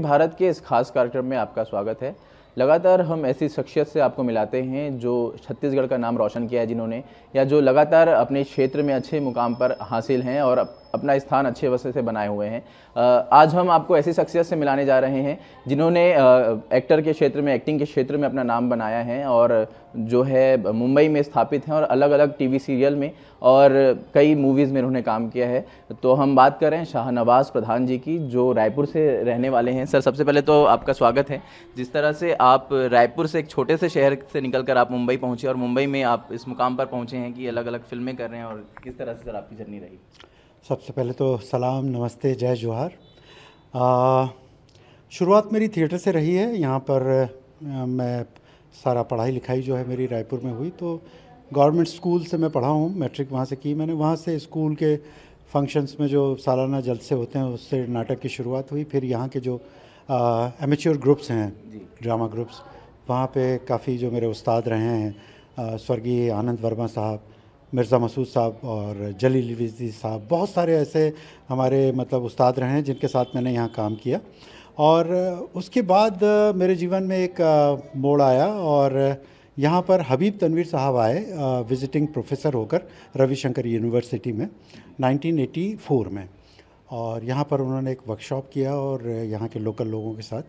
भारत के इस खास कार्यक्रम में आपका स्वागत है लगातार हम ऐसी शख्सियत से आपको मिलाते हैं जो छत्तीसगढ़ का नाम रोशन किया है जिन्होंने या जो लगातार अपने क्षेत्र में अच्छे मुकाम पर हासिल हैं और अपना स्थान अच्छे वसे से बनाए हुए हैं आज हम आपको ऐसी शख्सियत से मिलाने जा रहे हैं जिन्होंने एक्टर के क्षेत्र में एक्टिंग के क्षेत्र में अपना नाम बनाया है और जो है मुंबई में स्थापित हैं और अलग अलग टीवी सीरियल में और कई मूवीज़ में उन्होंने काम किया है तो हम बात करें शाहनवाज़ प्रधान जी की जो रायपुर से रहने वाले हैं सर सबसे पहले तो आपका स्वागत है जिस तरह से आप रायपुर से एक छोटे से शहर से निकल कर आप मुंबई पहुँचे और मुंबई में आप इस मुकाम पर पहुँचे हैं कि अलग अलग फिल्में कर रहे हैं और किस तरह से सर आपकी जर्नी रही सबसे पहले तो सलाम नमस्ते जय जोहार शुरुआत मेरी थिएटर से रही है यहाँ पर आ, मैं सारा पढ़ाई लिखाई जो है मेरी रायपुर में हुई तो गवर्नमेंट स्कूल से मैं पढ़ा हूँ मैट्रिक वहाँ से की मैंने वहाँ से स्कूल के फंक्शंस में जो सालाना जलसे होते हैं उससे नाटक की शुरुआत हुई फिर यहाँ के जो एमेच्योर ग्रुप्स हैं ड्रामा ग्रुप्स वहाँ पे काफ़ी जो मेरे उस्ताद रहे हैं स्वर्गीय आनंद वर्मा साहब मिर्ज़ा मसूद साहब और जलील वजी साहब बहुत सारे ऐसे हमारे मतलब उस्ताद रहे हैं जिनके साथ मैंने यहाँ काम किया और उसके बाद मेरे जीवन में एक मोड़ आया और यहाँ पर हबीब तनवीर साहब आए विज़िटिंग प्रोफेसर होकर रविशंकर यूनिवर्सिटी में 1984 में और यहाँ पर उन्होंने एक वर्कशॉप किया और यहाँ के लोकल लोगों के साथ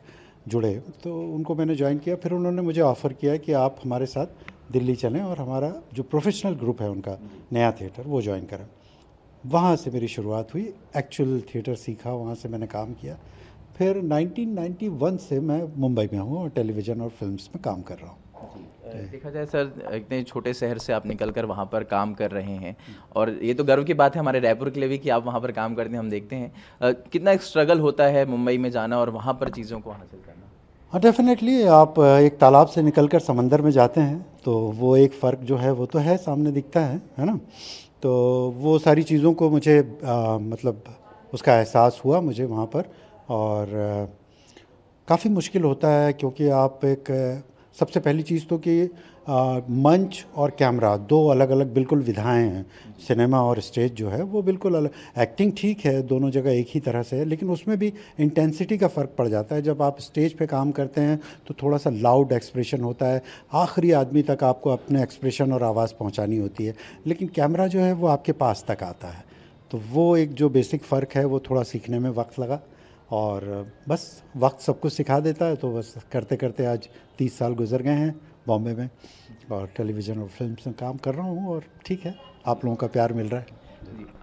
जुड़े तो उनको मैंने ज्वाइन किया फिर उन्होंने मुझे ऑफ़र किया कि आप हमारे साथ दिल्ली चलें और हमारा जो प्रोफेशनल ग्रुप है उनका नया थिएटर वो ज्वाइन करें वहाँ से मेरी शुरुआत हुई एक्चुअल थिएटर सीखा वहाँ से मैंने काम किया फिर 1991 से मैं मुंबई में हूँ और टेलीविज़न और फिल्म्स में काम कर रहा हूँ देखा जाए सर इतने छोटे शहर से आप निकल कर वहाँ पर काम कर रहे हैं और ये तो गर्व की बात है हमारे रायपुर के लिए भी कि आप वहाँ पर काम करते हैं हम देखते हैं कितना स्ट्रगल होता है मुंबई में जाना और वहाँ पर चीज़ों को हासिल करना हाँ डेफिनेटली आप एक तालाब से निकल कर समंदर में जाते हैं तो वो एक फ़र्क जो है वो तो है सामने दिखता है है ना तो वो सारी चीज़ों को मुझे आ, मतलब उसका एहसास हुआ मुझे वहाँ पर और काफ़ी मुश्किल होता है क्योंकि आप एक सबसे पहली चीज़ तो कि आ, मंच और कैमरा दो अलग अलग बिल्कुल विधाएं हैं सिनेमा और स्टेज जो है वो बिल्कुल अलग एक्टिंग ठीक है दोनों जगह एक ही तरह से है लेकिन उसमें भी इंटेंसिटी का फ़र्क पड़ जाता है जब आप स्टेज पे काम करते हैं तो थोड़ा सा लाउड एक्सप्रेशन होता है आखिरी आदमी तक आपको अपने एक्सप्रेशन और आवाज़ पहुँचानी होती है लेकिन कैमरा जो है वो आपके पास तक आता है तो वो एक जो बेसिक फ़र्क है वो थोड़ा सीखने में वक्त लगा और बस वक्त सब कुछ सिखा देता है तो बस करते करते आज तीस साल गुजर गए हैं बॉम्बे में और टेलीविज़न और फिल्म में काम कर रहा हूँ और ठीक है आप लोगों का प्यार मिल रहा है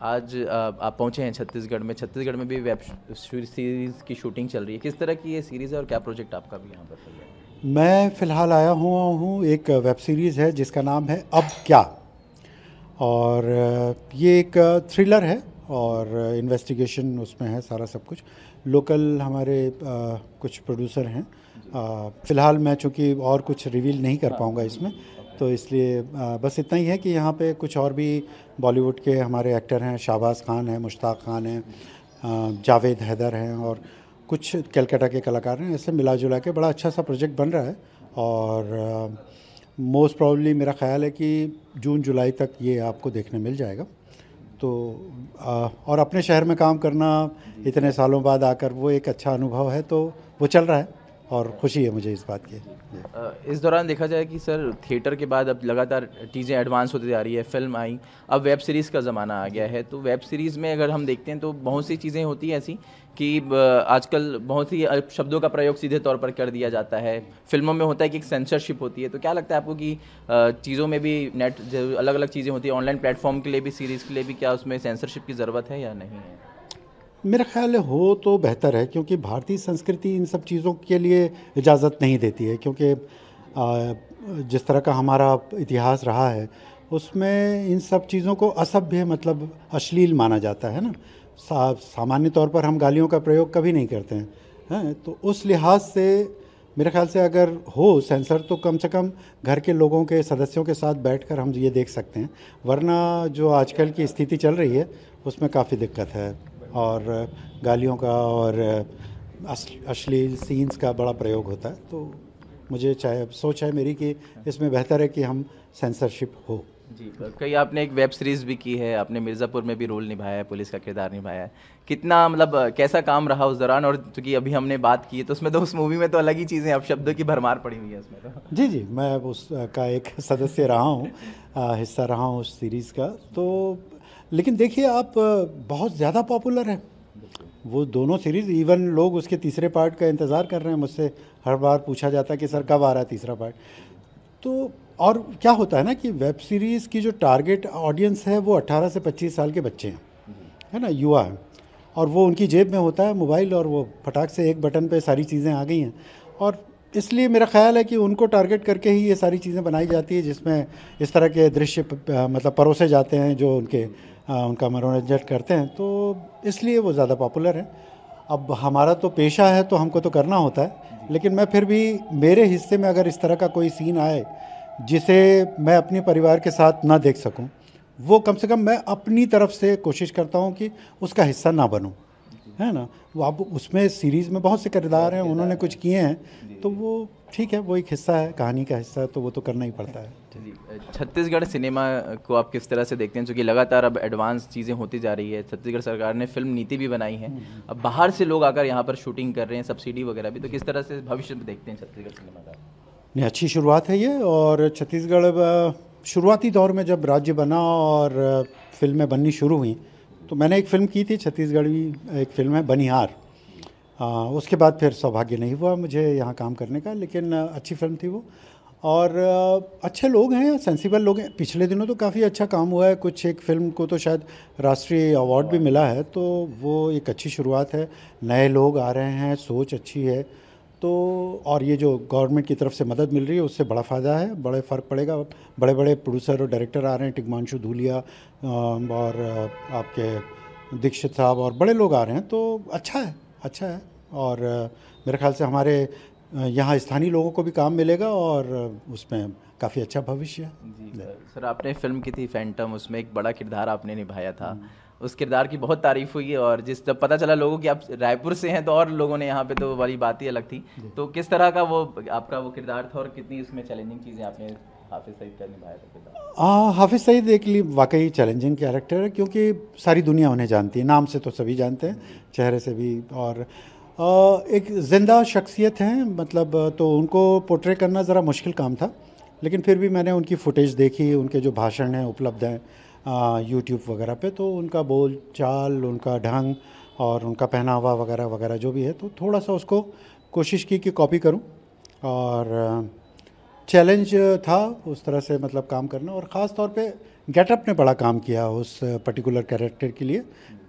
आज आप पहुंचे हैं छत्तीसगढ़ में छत्तीसगढ़ में भी वेब सीरीज़ की शूटिंग चल रही है किस तरह की ये सीरीज़ है और क्या प्रोजेक्ट आपका भी यहाँ पर चल रहा है मैं फ़िलहाल आया हुआ हूँ एक वेब सीरीज़ है जिसका नाम है अब क्या और ये एक थ्रिलर है और इन्वेस्टिगेशन उसमें है सारा सब कुछ लोकल हमारे कुछ प्रोड्यूसर हैं फ़िलहाल मैं चूँकि और कुछ रिवील नहीं कर पाऊँगा इसमें तो इसलिए बस इतना ही है कि यहाँ पे कुछ और भी बॉलीवुड के हमारे एक्टर हैं शाहबाज खान हैं मुश्ताक खान हैं जावेद हैदर हैं और कुछ कलकत्ता के कलाकार हैं ऐसे मिला जुला के बड़ा अच्छा सा प्रोजेक्ट बन रहा है और मोस्ट प्रॉब्ली मेरा ख्याल है कि जून जुलाई तक ये आपको देखने मिल जाएगा तो आ, और अपने शहर में काम करना इतने सालों बाद आकर वो एक अच्छा अनुभव है तो वो चल रहा है और खुशी है मुझे इस बात की इस दौरान देखा जाए कि सर थिएटर के बाद अब लगातार चीज़ें एडवांस होती जा रही है फिल्म आई अब वेब सीरीज़ का ज़माना आ गया है तो वेब सीरीज़ में अगर हम देखते हैं तो बहुत सी चीज़ें होती हैं ऐसी कि आजकल बहुत ही शब्दों का प्रयोग सीधे तौर पर कर दिया जाता है फिल्मों में होता है कि एक सेंसरशिप होती है तो क्या लगता है आपको कि चीज़ों में भी नेट अलग अलग चीज़ें होती है ऑनलाइन प्लेटफॉर्म के लिए भी सीरीज़ के लिए भी क्या उसमें सेंसरशिप की ज़रूरत है या नहीं है मेरा ख्याल है हो तो बेहतर है क्योंकि भारतीय संस्कृति इन सब चीज़ों के लिए इजाज़त नहीं देती है क्योंकि जिस तरह का हमारा इतिहास रहा है उसमें इन सब चीज़ों को असभ्य मतलब अश्लील माना जाता है ना सामान्य तौर पर हम गालियों का प्रयोग कभी नहीं करते हैं है? तो उस लिहाज से मेरे ख्याल से अगर हो सेंसर तो कम से कम घर के लोगों के सदस्यों के साथ बैठकर हम ये देख सकते हैं वरना जो आजकल की स्थिति चल रही है उसमें काफ़ी दिक्कत है और गालियों का और अश्लील सीन्स का बड़ा प्रयोग होता है तो मुझे चाहे सोच है मेरी कि इसमें बेहतर है कि हम सेंसरशिप हो जी कई आपने एक वेब सीरीज़ भी की है आपने मिर्ज़ापुर में भी रोल निभाया है पुलिस का किरदार निभाया है कितना मतलब कैसा काम रहा उस दौरान और क्योंकि अभी हमने बात की है तो उसमें तो उस मूवी में तो अलग ही चीज़ें अब शब्दों की भरमार पड़ी हुई है उसमें तो जी जी मैं उसका एक सदस्य रहा हूँ हिस्सा रहा हूँ उस सीरीज़ का तो लेकिन देखिए आप बहुत ज़्यादा पॉपुलर हैं वो दोनों सीरीज़ इवन लोग उसके तीसरे पार्ट का इंतज़ार कर रहे हैं मुझसे हर बार पूछा जाता है कि सर कब आ रहा है तीसरा पार्ट तो और क्या होता है ना कि वेब सीरीज़ की जो टारगेट ऑडियंस है वो 18 से 25 साल के बच्चे हैं है ना युवा हैं और वो उनकी जेब में होता है मोबाइल और वो फटाक से एक बटन पे सारी चीज़ें आ गई हैं और इसलिए मेरा ख्याल है कि उनको टारगेट करके ही ये सारी चीज़ें बनाई जाती है जिसमें इस तरह के दृश्य मतलब परोसे जाते हैं जो उनके उनका मनोरंजन करते हैं तो इसलिए वो ज़्यादा पॉपुलर हैं अब हमारा तो पेशा है तो हमको तो करना होता है लेकिन मैं फिर भी मेरे हिस्से में अगर इस तरह का कोई सीन आए जिसे मैं अपने परिवार के साथ ना देख सकूं वो कम से कम मैं अपनी तरफ से कोशिश करता हूं कि उसका हिस्सा ना बनूं है ना वो अब उसमें सीरीज़ में बहुत से किरदार हैं उन्होंने कुछ किए हैं तो वो ठीक है वो एक हिस्सा है कहानी का हिस्सा है तो वो तो करना ही पड़ता है छत्तीसगढ़ सिनेमा को आप किस तरह से देखते हैं क्योंकि लगातार अब एडवांस चीज़ें होती जा रही है छत्तीसगढ़ सरकार ने फिल्म नीति भी बनाई है हम्म, हम्म। अब बाहर से लोग आकर यहाँ पर शूटिंग कर रहे हैं सब्सिडी वगैरह भी तो किस तरह से भविष्य में देखते हैं छत्तीसगढ़ सिनेमा का नहीं अच्छी शुरुआत है ये और छत्तीसगढ़ शुरुआती दौर में जब राज्य बना और फिल्में बननी शुरू हुई तो मैंने एक फ़िल्म की थी छत्तीसगढ़ी एक फिल्म है बनिहार उसके बाद फिर सौभाग्य नहीं हुआ मुझे यहाँ काम करने का लेकिन अच्छी फिल्म थी वो और अच्छे लोग हैं सेंसिबल लोग हैं पिछले दिनों तो काफ़ी अच्छा काम हुआ है कुछ एक फिल्म को तो शायद राष्ट्रीय अवार्ड भी मिला है तो वो एक अच्छी शुरुआत है नए लोग आ रहे हैं सोच अच्छी है तो और ये जो गवर्नमेंट की तरफ से मदद मिल रही है उससे बड़ा फ़ायदा है बड़े फ़र्क पड़ेगा बड़े बड़े प्रोड्यूसर और डायरेक्टर आ रहे हैं टिगमांशु धूलिया और आपके दीक्षित साहब और बड़े लोग आ रहे हैं तो अच्छा है अच्छा है और मेरे ख्याल से हमारे यहाँ स्थानीय लोगों को भी काम मिलेगा और उसमें काफ़ी अच्छा भविष्य है जी सर आपने फिल्म की थी फैंटम उसमें एक बड़ा किरदार आपने निभाया था हम्म। उस किरदार की बहुत तारीफ हुई और जिस जब पता चला लोगों की आप रायपुर से हैं तो और लोगों ने यहाँ पे तो वाली बात ही अलग थी तो किस तरह का वो आपका वो किरदार था और कितनी उसमें चैलेंजिंग चीज़ें आपने हाफिज सईद हाफिज सईद एक लिए वाकई चैलेंजिंग कैरेक्टर है क्योंकि सारी दुनिया उन्हें जानती है नाम से तो सभी जानते हैं चेहरे से भी और एक जिंदा शख्सियत हैं मतलब तो उनको पोर्ट्रे करना ज़रा मुश्किल काम था लेकिन फिर भी मैंने उनकी फुटेज देखी उनके जो भाषण हैं उपलब्ध हैं यूट्यूब वगैरह पे तो उनका बोल चाल उनका ढंग और उनका पहनावा वगैरह वगैरह जो भी है तो थोड़ा सा उसको कोशिश की कि कॉपी करूं और चैलेंज uh, था उस तरह से मतलब काम करना और ख़ास तौर पे गेटअप ने बड़ा काम किया उस पर्टिकुलर uh, कैरेक्टर के लिए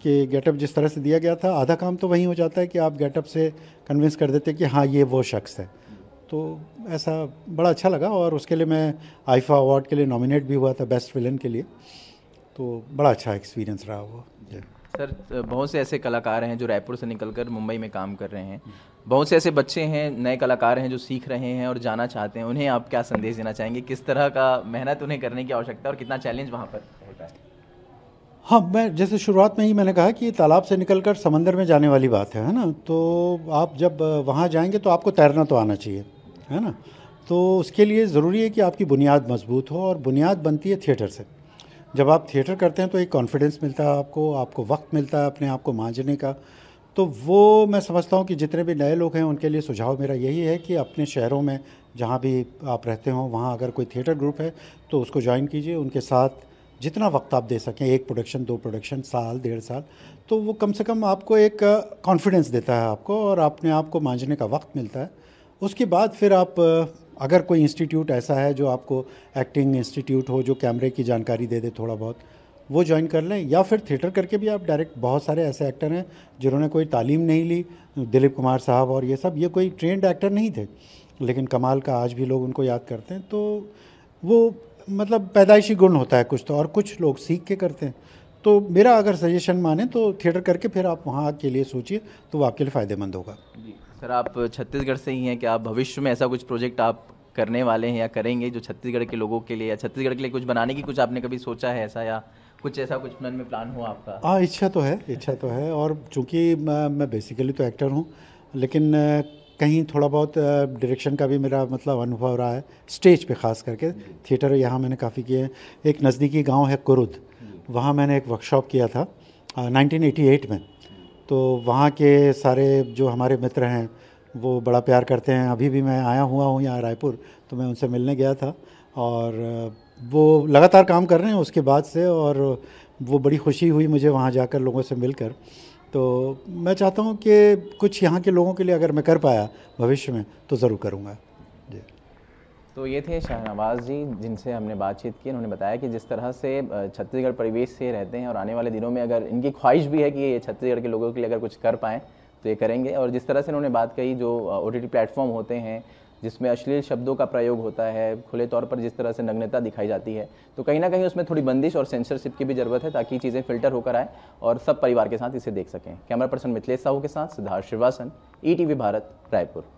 कि गेटअप जिस तरह से दिया गया था आधा काम तो वहीं हो जाता है कि आप गेटअप से कन्विंस कर देते कि हाँ ये वो शख्स है तो ऐसा बड़ा अच्छा लगा और उसके लिए मैं आइफा अवार्ड के लिए नॉमिनेट भी हुआ था बेस्ट विलन के लिए तो बड़ा अच्छा एक्सपीरियंस रहा वो सर बहुत से ऐसे कलाकार हैं जो रायपुर से निकलकर मुंबई में काम कर रहे हैं बहुत से ऐसे बच्चे हैं नए कलाकार हैं जो सीख रहे हैं और जाना चाहते हैं उन्हें आप क्या संदेश देना चाहेंगे किस तरह का मेहनत उन्हें करने की आवश्यकता है और कितना चैलेंज वहाँ पर होता है हाँ मैं जैसे शुरुआत में ही मैंने कहा कि तालाब से निकलकर समंदर में जाने वाली बात है है ना तो आप जब वहाँ जाएंगे तो आपको तैरना तो आना चाहिए है ना तो उसके लिए ज़रूरी है कि आपकी बुनियाद मजबूत हो और बुनियाद बनती है थिएटर से जब आप थिएटर करते हैं तो एक कॉन्फिडेंस मिलता है आपको आपको वक्त मिलता है अपने आप को मांझने का तो वो मैं समझता हूँ कि जितने भी नए लोग हैं उनके लिए सुझाव मेरा यही है कि अपने शहरों में जहाँ भी आप रहते हों वहाँ अगर कोई थिएटर ग्रुप है तो उसको ज्वाइन कीजिए उनके साथ जितना वक्त आप दे सकें एक प्रोडक्शन दो प्रोडक्शन साल डेढ़ साल तो वो कम से कम आपको एक कॉन्फिडेंस देता है आपको और अपने आप को मांझने का वक्त मिलता है उसके बाद फिर आप अगर कोई इंस्टीट्यूट ऐसा है जो आपको एक्टिंग इंस्टीट्यूट हो जो कैमरे की जानकारी दे दे थोड़ा बहुत वो ज्वाइन कर लें या फिर थिएटर करके भी आप डायरेक्ट बहुत सारे ऐसे एक्टर हैं जिन्होंने कोई तालीम नहीं ली दिलीप कुमार साहब और ये सब ये कोई ट्रेंड एक्टर नहीं थे लेकिन कमाल का आज भी लोग उनको याद करते हैं तो वो मतलब पैदाइशी गुण होता है कुछ तो और कुछ लोग सीख के करते हैं तो मेरा अगर सजेशन माने तो थिएटर करके फिर आप वहाँ के लिए सोचिए तो वो आपके लिए फ़ायदेमंद होगा सर आप छत्तीसगढ़ से ही हैं क्या आप भविष्य में ऐसा कुछ प्रोजेक्ट आप करने वाले हैं या करेंगे जो छत्तीसगढ़ के लोगों के लिए या छत्तीसगढ़ के लिए कुछ बनाने की कुछ आपने कभी सोचा है ऐसा या कुछ ऐसा कुछ मन में प्लान हो आपका हाँ इच्छा तो है इच्छा तो है और चूँकि मैं, मैं बेसिकली तो एक्टर हूँ लेकिन कहीं थोड़ा बहुत डायरेक्शन का भी मेरा मतलब अनुभव रहा है स्टेज पे खास करके थिएटर यहाँ मैंने काफ़ी किए हैं एक नज़दीकी गांव है कुरुद वहाँ मैंने एक वर्कशॉप किया था नाइनटीन में तो वहाँ के सारे जो हमारे मित्र हैं वो बड़ा प्यार करते हैं अभी भी मैं आया हुआ हूँ यहाँ रायपुर तो मैं उनसे मिलने गया था और वो लगातार काम कर रहे हैं उसके बाद से और वो बड़ी खुशी हुई मुझे वहाँ जाकर लोगों से मिलकर तो मैं चाहता हूँ कि कुछ यहाँ के लोगों के लिए अगर मैं कर पाया भविष्य में तो ज़रूर करूँगा तो ये थे शाहनवाज जी जिनसे हमने बातचीत की उन्होंने बताया कि जिस तरह से छत्तीसगढ़ परिवेश से रहते हैं और आने वाले दिनों में अगर इनकी ख्वाहिश भी है कि ये छत्तीसगढ़ के लोगों के लिए अगर कुछ कर पाएँ तो ये करेंगे और जिस तरह से उन्होंने बात कही जो ओ टी प्लेटफॉर्म होते हैं जिसमें अश्लील शब्दों का प्रयोग होता है खुले तौर पर जिस तरह से नग्नता दिखाई जाती है तो कहीं ना कहीं उसमें थोड़ी बंदिश और सेंसरशिप की भी ज़रूरत है ताकि चीज़ें फिल्टर होकर आए और सब परिवार के साथ इसे देख सकें कैमरा पर्सन मिथिलेश साहू के साथ सिद्धार्थ श्रीवासन ई e भारत रायपुर